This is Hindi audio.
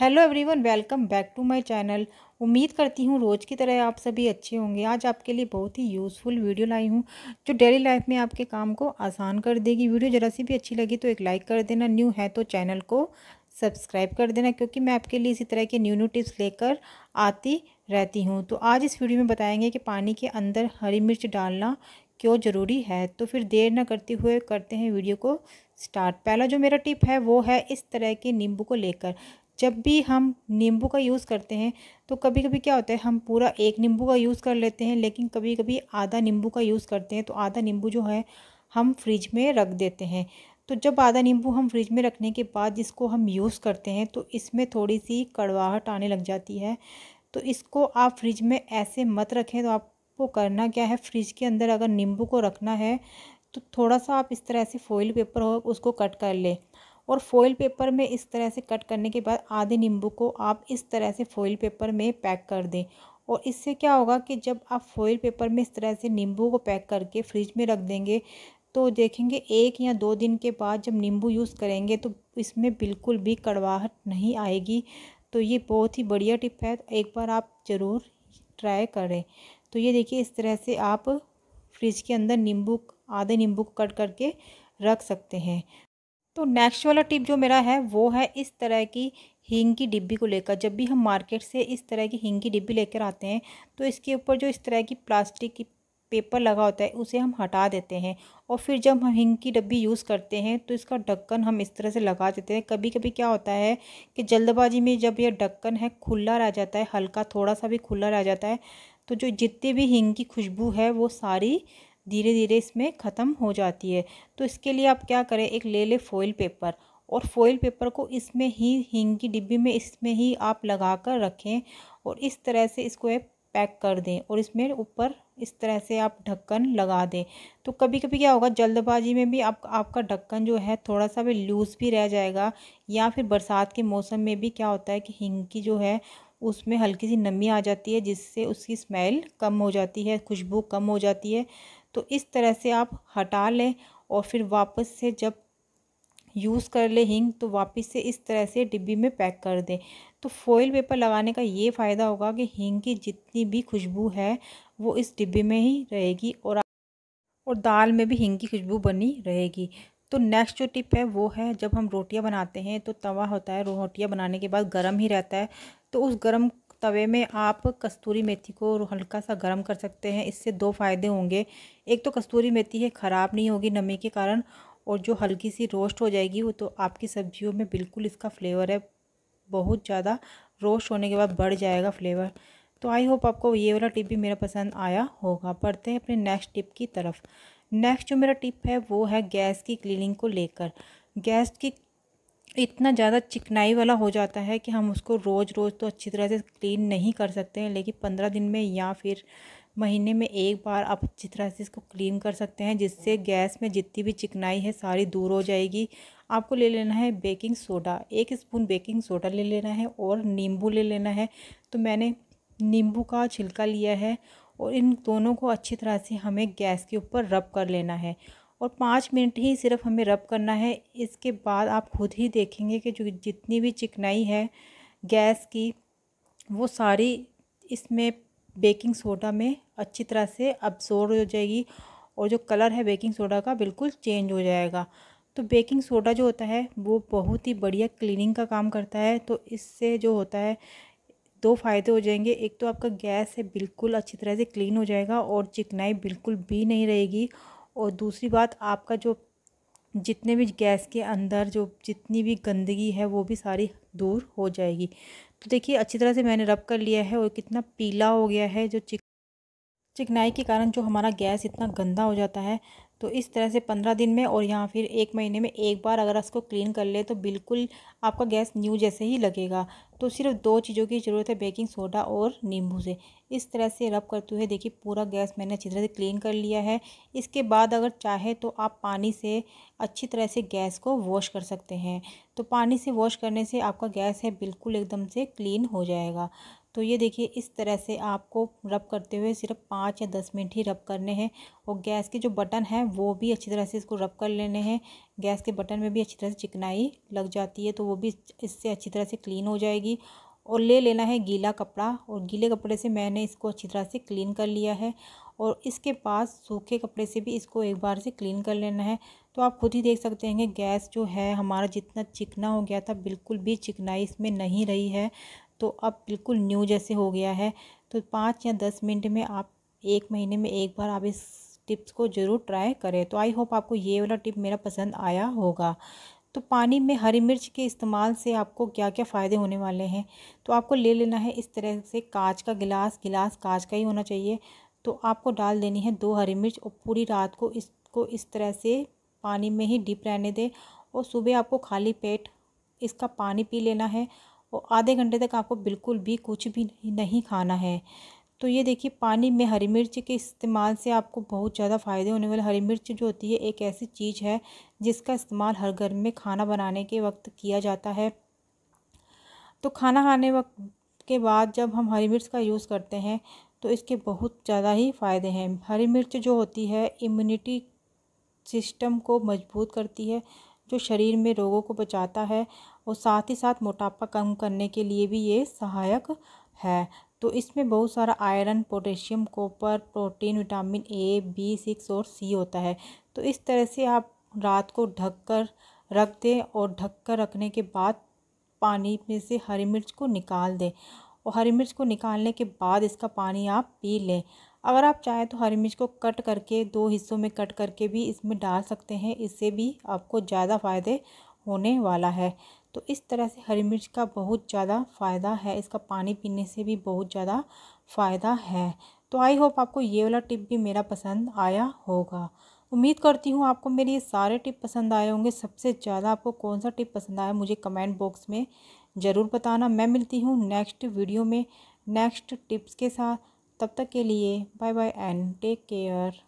hello everyone welcome back to my channel उम्मीद करती हूँ रोज़ की तरह आप सभी अच्छे होंगे आज आपके लिए बहुत ही यूज़फुल वीडियो लाई हूँ जो डेली लाइफ में आपके काम को आसान कर देगी वीडियो ज़रा सी भी अच्छी लगी तो एक लाइक कर देना न्यू है तो चैनल को सब्सक्राइब कर देना क्योंकि मैं आपके लिए इसी तरह के न्यू न्यू टिप्स लेकर आती रहती हूँ तो आज इस वीडियो में बताएंगे कि पानी के अंदर हरी मिर्च डालना क्यों ज़रूरी है तो फिर देर ना करते हुए करते हैं वीडियो को स्टार्ट पहला जो मेरा टिप है वो है इस तरह के नींबू को लेकर जब भी हम नींबू का यूज़ करते हैं तो कभी कभी क्या होता है हम पूरा एक नींबू का यूज़ कर लेते हैं लेकिन कभी कभी आधा नींबू का यूज़ करते हैं तो आधा नींबू जो है हम फ्रिज में रख देते हैं तो जब आधा नींबू हम फ्रिज में रखने के बाद जिसको हम यूज़ करते हैं तो इसमें थोड़ी सी कड़वाहट आने लग जाती है तो इसको आप फ्रिज में ऐसे मत रखें तो आपको करना क्या है फ्रिज के अंदर अगर नींबू को रखना है तो थोड़ा सा आप इस तरह से फॉइल पेपर हो उसको कट कर लें और फॉइल पेपर में इस तरह से कट करने के बाद आधे नींबू को आप इस तरह से फॉयल पेपर में पैक कर दें और इससे क्या होगा कि जब आप फॉयल पेपर में इस तरह से नींबू को पैक करके फ्रिज में रख देंगे तो देखेंगे एक या दो दिन के बाद जब नींबू यूज़ करेंगे तो इसमें बिल्कुल भी कड़वाहट नहीं आएगी तो ये बहुत ही बढ़िया टिप है तो एक बार आप ज़रूर ट्राई करें तो ये देखिए इस तरह से आप फ्रिज के अंदर नींबू आधे नींबू को कट करके रख सकते हैं तो नेक्स्ट वाला टिप जो मेरा है वो है इस तरह की हींग की डिब्बी को लेकर जब भी हम मार्केट से इस तरह की हींग की डिब्बी लेकर आते हैं तो इसके ऊपर जो इस तरह की प्लास्टिक की पेपर लगा होता है उसे हम हटा देते हैं और फिर जब हम हिंग की डब्बी यूज़ करते हैं तो इसका ढक्कन हम इस तरह से लगा देते हैं कभी कभी क्या होता है कि जल्दबाजी में जब यह ढक्कन है खुला रह जाता है हल्का थोड़ा सा भी खुला रह जाता है तो जो जितनी भी हिंग की खुशबू है वो सारी धीरे धीरे इसमें ख़त्म हो जाती है तो इसके लिए आप क्या करें एक ले ले फॉइल पेपर और फॉइल पेपर को इसमें ही हींग की डिब्बी में इसमें ही आप लगा कर रखें और इस तरह से इसको एक पैक कर दें और इसमें ऊपर इस तरह से आप ढक्कन लगा दें तो कभी कभी क्या होगा जल्दबाजी में भी आप आपका ढक्कन जो है थोड़ा सा भी लूज़ भी रह जाएगा या फिर बरसात के मौसम में भी क्या होता है कि हींग की जो है उसमें हल्की सी नमी आ जाती है जिससे उसकी स्मेल कम हो जाती है खुशबू कम हो जाती है तो इस तरह से आप हटा लें और फिर वापस से जब यूज़ कर ले हिंग तो वापस से इस तरह से डिब्बी में पैक कर दें तो फॉइल पेपर लगाने का ये फ़ायदा होगा कि हिंग की जितनी भी खुशबू है वो इस डिब्बे में ही रहेगी और और दाल में भी हिंग की खुशबू बनी रहेगी तो नेक्स्ट जो टिप है वो है जब हम रोटियां बनाते हैं तो तवा होता है रोटियां बनाने के बाद गर्म ही रहता है तो उस गर्म तवे में आप कस्तूरी मेथी को हल्का सा गर्म कर सकते हैं इससे दो फ़ायदे होंगे एक तो कस्तूरी मेथी है ख़राब नहीं होगी नमी के कारण और जो हल्की सी रोस्ट हो जाएगी वो तो आपकी सब्जियों में बिल्कुल इसका फ्लेवर है बहुत ज़्यादा रोस्ट होने के बाद बढ़ जाएगा फ्लेवर तो आई होप आपको ये वाला टिप भी मेरा पसंद आया होगा पढ़ते हैं अपने नेक्स्ट टिप की तरफ नेक्स्ट जो मेरा टिप है वो है गैस की क्लीनिंग को लेकर गैस की इतना ज़्यादा चिकनाई वाला हो जाता है कि हम उसको रोज़ रोज़ तो अच्छी तरह से क्लीन नहीं कर सकते हैं लेकिन पंद्रह दिन में या फिर महीने में एक बार आप अच्छी तरह से इसको क्लीन कर सकते हैं जिससे गैस में जितनी भी चिकनाई है सारी दूर हो जाएगी आपको ले लेना है बेकिंग सोडा एक स्पून बेकिंग सोडा ले लेना है और नींबू ले लेना है तो मैंने नींबू का छिलका लिया है और इन दोनों को अच्छी तरह से हमें गैस के ऊपर रब कर लेना है और पाँच मिनट ही सिर्फ हमें रब करना है इसके बाद आप खुद ही देखेंगे कि जो जितनी भी चिकनाई है गैस की वो सारी इसमें बेकिंग सोडा में अच्छी तरह से अब्जोर्व हो जाएगी और जो कलर है बेकिंग सोडा का बिल्कुल चेंज हो जाएगा तो बेकिंग सोडा जो होता है वो बहुत ही बढ़िया क्लीनिंग का काम करता है तो इससे जो होता है दो फायदे हो जाएंगे एक तो आपका गैस है बिल्कुल अच्छी तरह से क्लीन हो जाएगा और चिकनाई बिल्कुल भी नहीं रहेगी और दूसरी बात आपका जो जितने भी गैस के अंदर जो जितनी भी गंदगी है वो भी सारी दूर हो जाएगी तो देखिए अच्छी तरह से मैंने रब कर लिया है और कितना पीला हो गया है जो चिक चिकनाई के कारण जो हमारा गैस इतना गंदा हो जाता है तो इस तरह से पंद्रह दिन में और यहाँ फिर एक महीने में एक बार अगर इसको क्लीन कर ले तो बिल्कुल आपका गैस न्यू जैसे ही लगेगा तो सिर्फ दो चीज़ों की ज़रूरत है बेकिंग सोडा और नींबू से इस तरह से रब करते हुए देखिए पूरा गैस मैंने अच्छी तरह से क्लीन कर लिया है इसके बाद अगर चाहे तो आप पानी से अच्छी तरह से गैस को वॉश कर सकते हैं तो पानी से वॉश करने से आपका गैस है बिल्कुल एकदम से क्लीन हो जाएगा तो ये देखिए इस तरह से आपको रब करते हुए सिर्फ पाँच या दस मिनट ही रब करने हैं और गैस के जो बटन हैं वो भी अच्छी तरह से इसको रब कर लेने हैं गैस के बटन में भी अच्छी तरह से चिकनाई लग जाती है तो वो भी इससे अच्छी तरह से क्लीन हो जाएगी और ले लेना है गीला कपड़ा और गीले कपड़े से मैंने इसको अच्छी तरह से क्लीन कर लिया है और इसके पास सूखे कपड़े से भी इसको एक बार से क्लीन कर लेना है तो आप खुद ही देख सकते हैं कि गैस जो है हमारा जितना चिकना हो गया था बिल्कुल भी चिकनाई इसमें नहीं रही है तो अब बिल्कुल न्यू जैसे हो गया है तो पाँच या दस मिनट में आप एक महीने में एक बार आप इस टिप्स को ज़रूर ट्राई करें तो आई होप आपको ये वाला टिप मेरा पसंद आया होगा तो पानी में हरी मिर्च के इस्तेमाल से आपको क्या क्या फ़ायदे होने वाले हैं तो आपको ले लेना है इस तरह से कांच का गिलास गिलास कांच का ही होना चाहिए तो आपको डाल देनी है दो हरी मिर्च और पूरी रात को इसको इस तरह से पानी में ही डिप रहने दें और सुबह आपको खाली पेट इसका पानी पी लेना है और आधे घंटे तक आपको बिल्कुल भी कुछ भी नहीं खाना है तो ये देखिए पानी में हरी मिर्च के इस्तेमाल से आपको बहुत ज़्यादा फ़ायदे होने वाले हरी मिर्च जो होती है एक ऐसी चीज़ है जिसका इस्तेमाल हर घर में खाना बनाने के वक्त किया जाता है तो खाना खाने वक्त के बाद जब हम हरी मिर्च का यूज़ करते हैं तो इसके बहुत ज़्यादा ही फ़ायदे हैं हरी मिर्च जो होती है इम्यूनिटी सिस्टम को मजबूत करती है जो शरीर में रोगों को बचाता है और साथ ही साथ मोटापा कम करने के लिए भी ये सहायक है तो इसमें बहुत सारा iron potassium copper protein vitamin A B six और सी होता है तो इस तरह से आप रात को ढक कर रख दें और ढक कर रखने के बाद पानी में से हरी मिर्च को निकाल दें और हरी मिर्च को निकालने के बाद इसका पानी आप पी लें अगर आप चाहें तो हरी मिर्च को कट करके दो हिस्सों में कट करके भी इसमें डाल सकते हैं इससे भी आपको ज़्यादा फ़ायदे होने वाला है तो इस तरह से हरी मिर्च का बहुत ज़्यादा फ़ायदा है इसका पानी पीने से भी बहुत ज़्यादा फ़ायदा है तो आई होप आपको ये वाला टिप भी मेरा पसंद आया होगा उम्मीद करती हूँ आपको मेरे ये सारे टिप पसंद आए होंगे सबसे ज़्यादा आपको कौन सा टिप पसंद आया मुझे कमेंट बॉक्स में ज़रूर बताना मैं मिलती हूँ नेक्स्ट वीडियो में नेक्स्ट टिप्स के साथ तब तक के लिए bye bye and take care